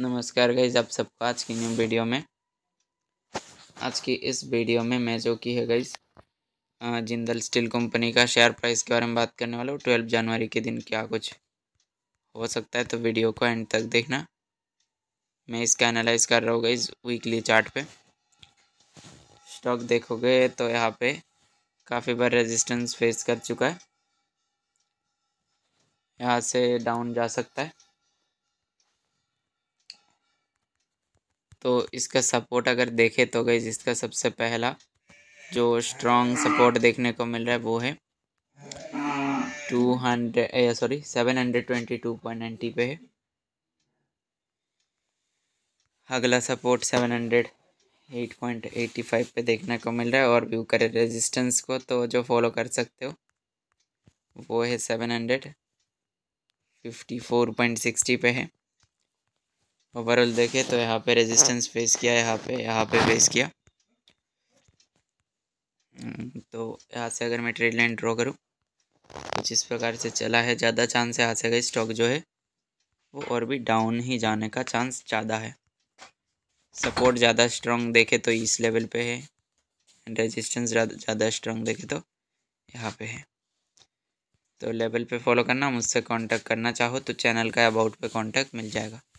नमस्कार गईज आप सबका आज की न्यू वीडियो में आज की इस वीडियो में मैं जो की है गई जिंदल स्टील कंपनी का शेयर प्राइस के बारे में बात करने वाला हूँ ट्वेल्व जनवरी के दिन क्या कुछ हो सकता है तो वीडियो को एंड तक देखना मैं इसका एनालाइज कर रहा हूँ गईज वीकली चार्ट पे स्टॉक देखोगे तो यहाँ पे काफ़ी बार रेजिस्टेंस फेस कर चुका है यहाँ से डाउन जा सकता है तो इसका सपोर्ट अगर देखें तो गई इसका सबसे पहला जो स्ट्रॉन्ग सपोर्ट देखने को मिल रहा है वो है two hundred sorry seven hundred twenty two point ninety पे है अगला support seven hundred eight point eighty five पे देखने को मिल रहा है और व्यू करें रेजिस्टेंस को तो जो फॉलो कर सकते हो वो है seven hundred fifty four point sixty पे है ओवरऑल देखे तो यहाँ पे रेजिस्टेंस फेस हाँ। किया यहाँ पे यहाँ पे फेस किया हम्म, तो यहाँ से अगर मैं ट्रेड लाइन ड्रॉ करूँ तो जिस प्रकार से चला है ज़्यादा चांस है यहाँ से का स्टॉक जो है वो और भी डाउन ही जाने का चांस ज़्यादा है सपोर्ट ज़्यादा स्ट्रॉन्ग देखे तो इस लेवल पे है एंड रेजिस्टेंस ज़्यादा स्ट्रॉन्ग देखे तो यहाँ पे है तो लेवल पे फॉलो करना मुझसे कांटेक्ट करना चाहो तो चैनल का अबाउट पे कांटेक्ट मिल जाएगा